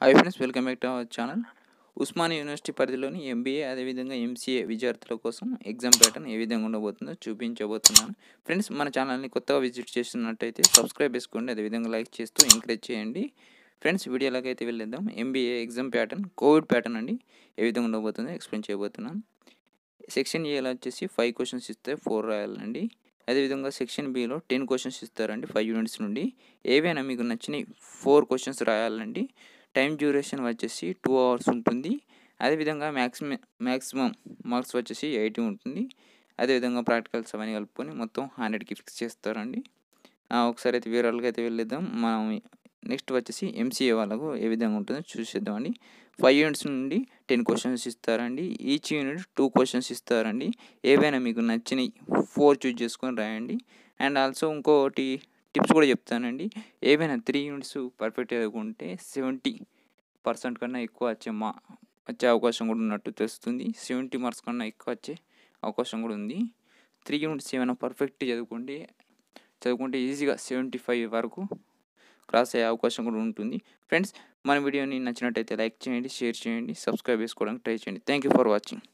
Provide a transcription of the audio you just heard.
hi friends welcome back to our channel Osmania university పరిధిలోని MBA అదేవిధంగా MCA విద్యార్థుల కోసం ఎగ్జామ్ ప్యాటర్న్ ఏ విధంగా ఉండబోతుందో చూపించబోతున్నాను ఫ్రెండ్స్ మన ఛానల్ని కొత్తగా విజిట్ చేస్తున్నట్టయితే సబ్స్క్రైబ్ చేసుకోండి అదేవిధంగా లైక్ చేస్తూ ఎంకరేజ్ చేయండి ఫ్రెండ్స్ వీడియోలోకైతే వెళ్ళేద్దాం MBA exam pattern covid pattern అండి ఏ విధంగా ఉండబోతుందో ఎక్స్ప్లెయిన్ చేయబోతున్నాను సెక్షన్ ఏలో వచ్చేసి ఫైవ్ క్వశ్చన్స్ ఇస్తే ఫోర్ రాయాలండి అదేవిధంగా సెక్షన్ బిలో టెన్ క్వశ్చన్స్ ఇస్తారండి ఫైవ్ యూనిట్స్ నుండి ఏవైనా మీకు నచ్చిన ఫోర్ క్వశ్చన్స్ రాయాలండి టైం డ్యూరేషన్ వచ్చేసి టూ అవర్స్ ఉంటుంది అదేవిధంగా మ్యాక్సిమ మ్యాక్సిమం మార్క్స్ వచ్చేసి ఎయిటీ ఉంటుంది అదేవిధంగా ప్రాక్టికల్స్ అవన్నీ కలుపుకొని మొత్తం హండ్రెడ్కి ఫిక్స్ చేస్తారండి ఒకసారి అయితే వీరాలకి అయితే వెళ్ళేద్దాం మనం నెక్స్ట్ వచ్చేసి ఎంసీఏ వాళ్ళకు ఏ విధంగా ఉంటుందో చూసేద్దామండి ఫైవ్ యూనిట్స్ నుండి టెన్ క్వశ్చన్స్ ఇస్తారండి ఈచ్ యూనిట్ టూ క్వశ్చన్స్ ఇస్తారండి ఏవైనా మీకు నచ్చినవి ఫోర్ చూజ్ చేసుకొని రాయండి అండ్ ఆల్సో ఇంకోటి టిప్స్ కూడా చెప్తానండి ఏవైనా త్రీ యూనిట్స్ పర్ఫెక్ట్ ఎదుగుంటే సెవెంటీ పర్సెంట్ కన్నా ఎక్కువ వచ్చే మా వచ్చే అవకాశం కూడా ఉన్నట్టు తెలుస్తుంది సెవెంటీ మార్క్స్ కన్నా ఎక్కువ వచ్చే అవకాశం కూడా ఉంది త్రీ యూనిట్స్ ఏమైనా పర్ఫెక్ట్ చదువుకుంటే చదువుకుంటే ఈజీగా సెవెంటీ ఫైవ్ వరకు క్రాస్ అయ్యే అవకాశం కూడా ఉంటుంది ఫ్రెండ్స్ మన వీడియోని నచ్చినట్టయితే లైక్ చేయండి షేర్ చేయండి సబ్స్క్రైబ్ చేసుకోవడానికి ట్రై చేయండి థ్యాంక్ యూ ఫర్ వాచింగ్